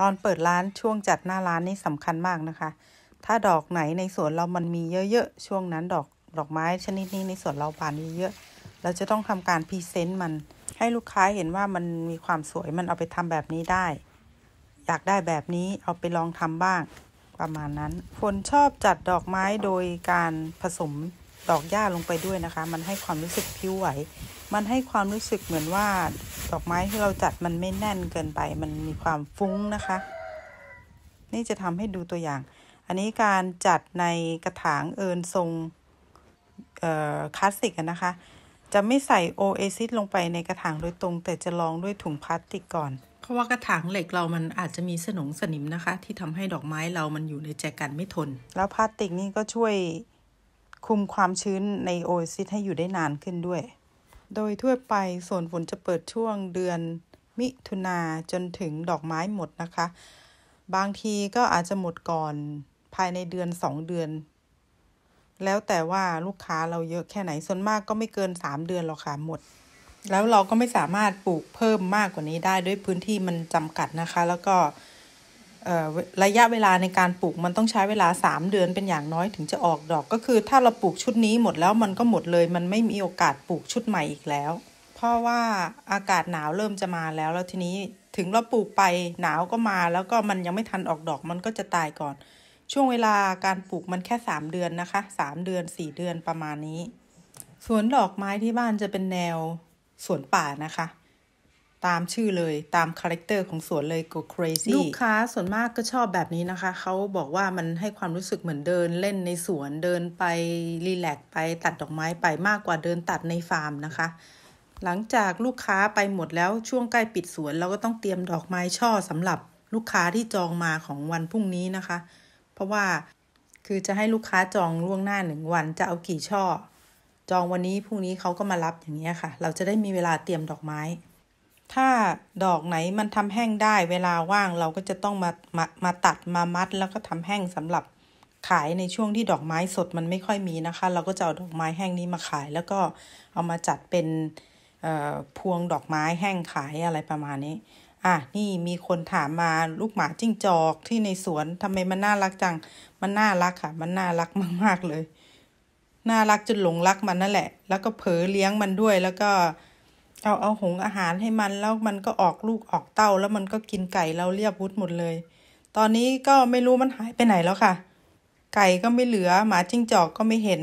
ตอนเปิดร้านช่วงจัดหน้าร้านนี่สำคัญมากนะคะ ถ้าดอกไหนในสวนเรามันมีเยอะๆ ช่วงนั้นดอกดอกไม้ชนิดนี้ในสวนเราบานเยอะๆเราจะต้องทำการพรีเซนต์มัน ให้ลูกค้าเห็นว่ามันมีความสวย มันเอาไปทำแบบนี้ได้ อยากได้แบบนี้เอาไปลองทำบ้างประมาณนั้น คนชอบจัดดอกไม้โดยการผสมดอกหญ้าลงไปด้วยนะคะ มันให้ความรู้สึกผิวไหว มันให้ความรู้สึกเหมือนว่าดอกไม้ที่เราจัดมันไม่แน่นเกินไป มันมีความฟุ้งนะคะ นี่จะทำให้ดูตัวอย่าง อันนี้การจัดในกระถางเอินทรงคลาสสิกนะคะ จะไม่ใส่โอเอซิสลงไปในกระถางโดยตรง แต่จะรองด้วยถุงพลาสติกก่อน เพราะว่ากระถางเหล็กเรามันอาจจะมีสนงสนิมนะคะ ที่ทำให้ดอกไม้เรามันอยู่ในแจกันไม่ทน แล้วพลาสติกนี่ก็ช่วยคุมความชื้นในโอซิสให้อยู่ได้นานขึ้นด้วย โดย ทั่ว ไปสวน ฝน จะเปิดช่วงเดือนมิถุนาจนถึงดอกไม้หมดนะคะ บางทีก็อาจจะหมดก่อนภายในเดือนสองเดือน แล้วแต่ว่าลูกค้าเราเยอะแค่ไหน ส่วนมากก็ไม่เกินสามเดือนหรอกค่ะหมด แล้วเราก็ไม่สามารถปลูกเพิ่มมากกว่านี้ได้ด้วยพื้นที่มันจำกัดนะคะ แล้วก็ระยะเวลาในการปลูกมันต้องใช้เวลา 3 เดือนเป็นอย่างน้อยถึงจะออกดอกก็คือ ถ้าเราปลูกชุดนี้หมดแล้วมันก็หมดเลย มันไม่มีโอกาสปลูกชุดใหม่อีกแล้ว เพราะว่าอากาศหนาวเริ่มจะมาแล้วแล้วทีนี้ถึงเราปลูกไปหนาวก็มา แล้วก็มันยังไม่ทันออกดอกมันก็จะตายก่อน ช่วงเวลาการปลูกมันแค่ 3 เดือนนะคะ 3 เดือน 4 เดือนประมาณนี้สวนดอกไม้ที่บ้านจะเป็นแนวสวนป่านะคะตามชื่อเลยตามคาแรคเตอร์ของสวนเลย go crazy ลูกค้าส่วนมากก็ชอบแบบนี้นะคะ เขาบอกว่ามันให้ความรู้สึกเหมือนเดินเล่นในสวนเดินไปรีแลกไปตัดดอกไม้ไปมากกว่าเดินตัดในฟาร์มนะคะ หลังจากลูกค้าไปหมดแล้วช่วงใกล้ปิดสวน เราก็ต้องเตรียมดอกไม้ช่อสำหรับลูกค้าที่จองมาของวันพรุ่งนี้นะคะ เพราะว่าคือจะให้ลูกค้าจองล่วงหน้าหนึ่งวันจะเอากี่ช่อจองวันนี้พรุ่งนี้เขาก็มารับอย่างนี้ค่ะ เราจะได้มีเวลาเตรียมดอกไม้ถ้าดอกไหนมันทำแห้งได้ เวลาว่างเราก็จะต้องมามามาตัดมามัด แล้วก็ทำแห้งสำหรับขายในช่วงที่ดอกไม้สดมันไม่ค่อยมีนะคะ เราก็จะเอาดอกไม้แห้งนี้มาขาย แล้วก็เอามาจัดเป็นพวงดอกไม้แห้งขายอะไรประมาณนี้ อ่ะนี่มีคนถามมาลูกหมาจิ้งจอกที่ในสวนทำไมมันน่ารักจังมันน่ารักค่ะมันน่ารักมากๆเลยน่ารักจนหลงรักมันนั่นแหละ แล้วก็เผลอเลี้ยงมันด้วยแล้วก็เราเอาหงอาหารให้มัน แล้วมันก็ออกลูกออกเต้าแล้วมันก็กินไก่เราเรียบวุฒหมดเลย ตอนนี้ก็ไม่รู้มันหายไปไหนแล้วค่ะ ไก่ก็ไม่เหลือ หมาจิ้งจอกก็ไม่เห็น